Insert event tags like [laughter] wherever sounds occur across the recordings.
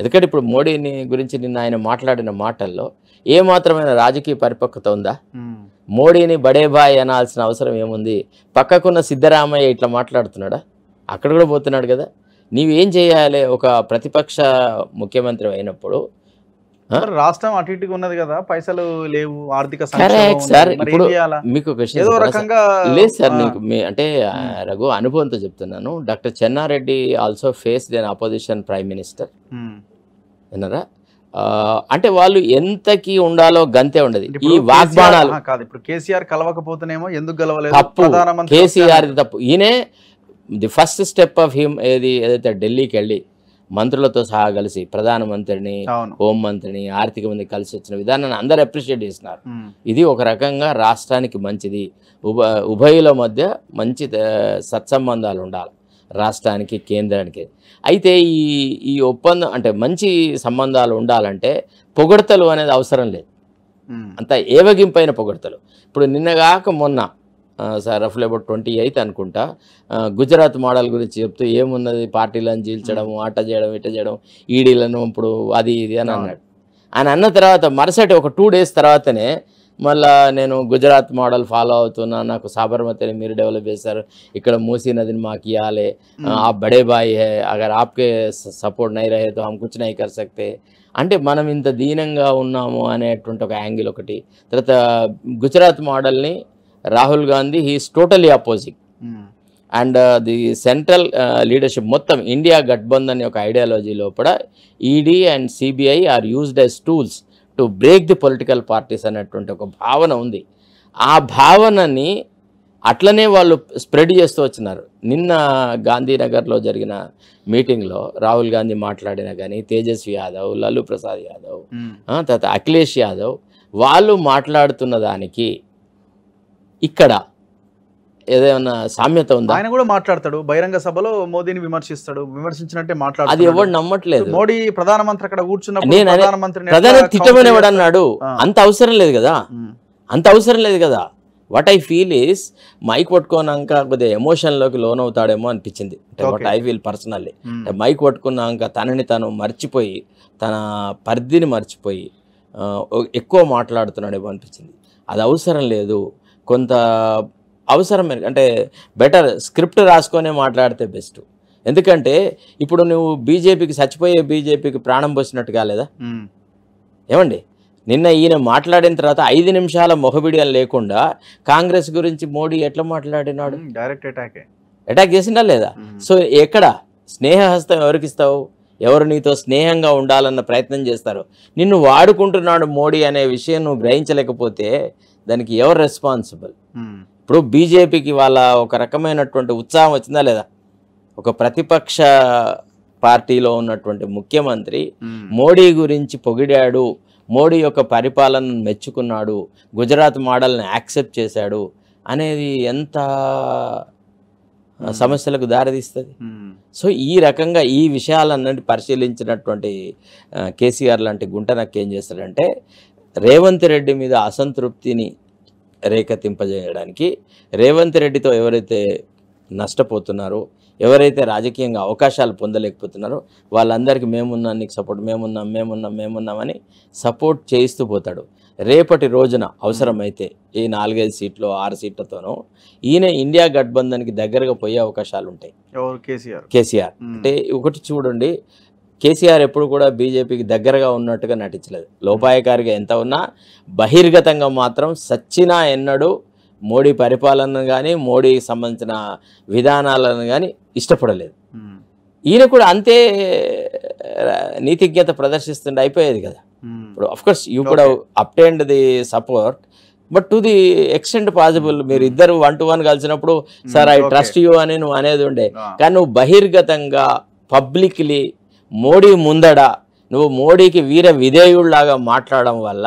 ఎందుకంటే ఇప్పుడు మోడీని గురించి నిన్న ఆయన మాట్లాడిన మాటల్లో ఏ మాత్రమైన రాజకీయ పరిపక్వత ఉందా మోడీని బడేబాయ్ అనాల్సిన అవసరం ఏముంది పక్కకున్న సిద్ధరామయ్య ఇట్లా మాట్లాడుతున్నాడా అక్కడ కూడా పోతున్నాడు కదా నీవేం చేయాలి ఒక ప్రతిపక్ష ముఖ్యమంత్రి అయినప్పుడు రాష్ట్రం అటు ఇటుగా ఉన్నది కదా పైసలు లేవు ఆర్థిక సార్ మీకు ఏదో రకంగా లేదు సార్ మీకు మీ అంటే రఘు అనుభవంతో చెప్తున్నాను doctor Chennareddy also face then opposition prime minister విన్నారా అంటే వాళ్ళు ఎంతకి ఉండాలో గంతే ఉండదు ఈ వాగ్బాణాలు కాదు ఇప్పుడు కేసీఆర్ కలవకపోతేనేమో ఎందుకు కలవలేదు తప్పు కేసీఆర్ తప్పు ఈయనే the first step of him ఏది ఏదైతే ఢిల్లీకి వెళ్ళి మంత్రులతో సహా కలిసి ప్రధానమంత్రిని హోం మంత్రిని ఆర్థిక మంత్రి కలిసి వచ్చిన విధానాన్ని అందరు అప్రిషియేట్ చేస్తున్నారు ఇది ఒక రకంగా రాష్ట్రానికి మంచిది ఉభ మధ్య మంచి సత్సంబంధాలు ఉండాలి రాష్ట్రానికి కేంద్రానికి అయితే ఈ ఈ ఒప్పందం అంటే మంచి సంబంధాలు ఉండాలంటే పొగడతలు అనేది అవసరం లేదు అంత ఏవగింపైన పొగడతలు ఇప్పుడు నిన్నగాక మొన్న సార్ రఫ్లీ అబౌట్ ట్వంటీ ఎయిత్ అనుకుంటా గుజరాత్ మోడల్ గురించి చెప్తూ ఏమున్నది పార్టీలను జీల్చడం ఆట చేయడం ఇట చేయడం ఈడీలను ఇప్పుడు అది ఇది అని అన్నాడు ఆయన అన్న తర్వాత మరుసటి ఒక టూ డేస్ తర్వాతనే మళ్ళా నేను గుజరాత్ మోడల్ ఫాలో అవుతున్నా నాకు సాబర్మతిని మీరు డెవలప్ చేశారు ఇక్కడ మూసీ నదిని మాకు ఇవ్వాలి ఆ బడే బాయ్ హే అగర్ ఆప్కే సపోర్ట్ నై రహే ఆమె కూర్చుని కుచ్ సక్తే అంటే మనం ఇంత దీనంగా ఉన్నాము అనేటువంటి ఒక యాంగిల్ ఒకటి తర్వాత గుజరాత్ మోడల్ని Rahul Gandhi he's totally opposite and the central leadership మొత్తం ఇండియా గట్బంధ్ అనే ఒక ఐడియాలజీ లోపల ED and CBI are used as tools to break the political parties అనేటువంటి ఒక భావన ఉంది ఆ భావనని అట్లనే వాళ్ళు స్ప్రెడ్ చేస్తూ వచ్చినారు నిన్న గాంధీనగర్లో జరిగిన మీటింగ్లో రాహుల్ గాంధీ మాట్లాడినా కానీ తేజస్వి యాదవ్ లల్లూ ప్రసాద్ యాదవ్ hmm. తర్వాత అఖిలేష్ యాదవ్ వాళ్ళు మాట్లాడుతున్న దానికి ఇక్కడ ఏదైనా సామ్యత ఉందా ఆయన కూడా మాట్లాడతాడు బహిరంగ సభలో మోదీని విమర్శిస్తాడు విమర్శించినట్టే మాట్లాడు అది ఎవరు నమ్మట్లేదు మోడీ ప్రధానమంత్రి అక్కడ కూర్చున్నప్పుడు ప్రధాన తిట్టమనేవాడు అన్నాడు అంత అవసరం లేదు కదా అంత అవసరం లేదు కదా what I feel is mike పట్టుకున్నాక కొద్దిగా ఎమోషన్లోకి లోన్ అవుతాడేమో అనిపించింది అంటే what I feel personally mike పట్టుకున్నాక తనని తను మర్చిపోయి తన పరిధిని మర్చిపోయి ఎక్కువ మాట్లాడుతున్నాడేమో అనిపించింది అది అవసరం లేదు కొంత అవసరం అంటే బెటర్ స్క్రిప్ట్ రాసుకొనే మాట్లాడితే బెస్ట్ ఎందుకంటే ఇప్పుడు నువ్వు బీజేపీకి చచ్చిపోయే బీజేపీకి ప్రాణం పోసినట్టు కాలేదా ఏమండి నిన్న ఈయన మాట్లాడిన తర్వాత ఐదు నిమిషాల మొహబిడియాలు లేకుండా కాంగ్రెస్ గురించి మోడీ ఎట్లా మాట్లాడినాడు డైరెక్ట్ అటాక్ అటాక్ చేసినా లేదా సో ఎక్కడ స్నేహహస్తం ఎవరికిస్తావు ఎవరు నీతో స్నేహంగా ఉండాలన్న ప్రయత్నం చేస్తారు నిన్ను వాడుకుంటున్నాడు మోడీ అనే విషయం నువ్వు గ్రహించలేకపోతే దానికి ఎవరు రెస్పాన్సిబుల్ hmm. ఇప్పుడు బీజేపీకి వాళ్ళ ఒక రకమైనటువంటి ఉత్సాహం వచ్చిందా లేదా ఒక ప్రతిపక్ష పార్టీలో ఉన్నటువంటి ముఖ్యమంత్రి hmm. మోడీ గురించి పొగిడాడు మోడీ యొక్క పరిపాలనను మెచ్చుకున్నాడు గుజరాత్ మోడల్ని యాక్సెప్ట్ చేశాడు అనేది ఎంత hmm. సమస్యలకు దారితీస్తుంది సో ఈ రకంగా ఈ విషయాలన్నీ పరిశీలించినటువంటి కేసీఆర్ లాంటి గుంట నాకు ఏం చేస్తాడంటే రేవంత్ రెడ్డి మీద అసంతృప్తిని రేకెత్తింపజేయడానికి రేవంత్ రెడ్డితో ఎవరైతే నష్టపోతున్నారో ఎవరైతే రాజకీయంగా అవకాశాలు పొందలేకపోతున్నారో వాళ్ళందరికీ మేమున్నాం నీకు సపోర్ట్ మేమున్నాం మేమున్నాం మేమున్నామని సపోర్ట్ చేయిస్తూ పోతాడు రేపటి రోజున అవసరమైతే ఈ నాలుగైదు సీట్లు ఆరు సీట్లతోనో ఈయన ఇండియా గఠబంధన్కి దగ్గరగా పోయే అవకాశాలు ఉంటాయి కేసీఆర్ కేసీఆర్ అంటే ఒకటి చూడండి కేసీఆర్ ఎప్పుడు కూడా బీజేపీకి దగ్గరగా ఉన్నట్టుగా నటించలేదు లోపాయకారిగా ఎంత ఉన్నా బహిర్గతంగా మాత్రం సచ్చినా ఎన్నడూ మోడీ పరిపాలనను కానీ మోడీకి సంబంధించిన విధానాలను కానీ ఇష్టపడలేదు ఈయన కూడా అంతే నీతిజ్ఞత ప్రదర్శిస్తుండే అయిపోయేది కదా ఇప్పుడు అఫ్కోర్స్ యూ కూడా attend the support but to the extent possible మీరు ఇద్దరు వన్ టు వన్ కలిసినప్పుడు సార్ ఐ ట్రస్ట్ యూ అని నువ్వు అనేది ఉండే ah. కానీ నువ్వు బహిర్గతంగా పబ్లిక్లీ మోడీ ముందడ నువ్వు మోడీకి వీర విధేయుళ్లాగా మాట్లాడడం వల్ల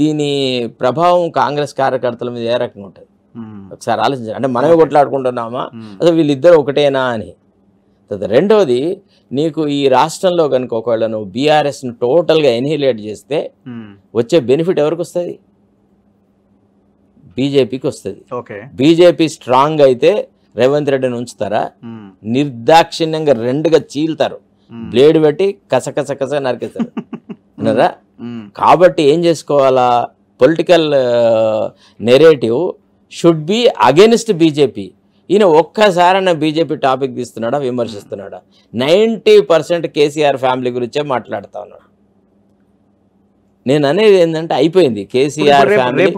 దీని ప్రభావం కాంగ్రెస్ కార్యకర్తల మీద ఏ రకంగా ఉంటుంది ఒకసారి ఆలోచించారు అంటే మనమే కొట్లాడుకుంటున్నామా అసలు వీళ్ళిద్దరు ఒకటేనా అని రెండవది నీకు ఈ రాష్ట్రంలో కనుక ఒకవేళ నువ్వు బీఆర్ఎస్ను టోటల్గా ఎన్హిలేట్ చేస్తే వచ్చే బెనిఫిట్ ఎవరికి వస్తుంది బీజేపీకి వస్తుంది బీజేపీ స్ట్రాంగ్ అయితే రేవంత్ రెడ్డిని ఉంచుతారా నిర్దాక్షిణ్యంగా రెండుగా చీల్తారు బ్లేడ్ పెట్టి కసకస కస నరికేస్తారు అన్నారా [laughs] కాబట్టి ఏం చేసుకోవాలా political narrative should be against BJP ఈయన ఒక్కసారైనా బీజేపీ టాపిక్ తీస్తున్నాడా విమర్శిస్తున్నాడా నైంటీ పర్సెంట్ కేసీఆర్ ఫ్యామిలీ గురించే మాట్లాడుతా ఉన్నాడు నేను అనేది ఏంటంటే అయిపోయింది కేసీఆర్ ఫ్యామిలీ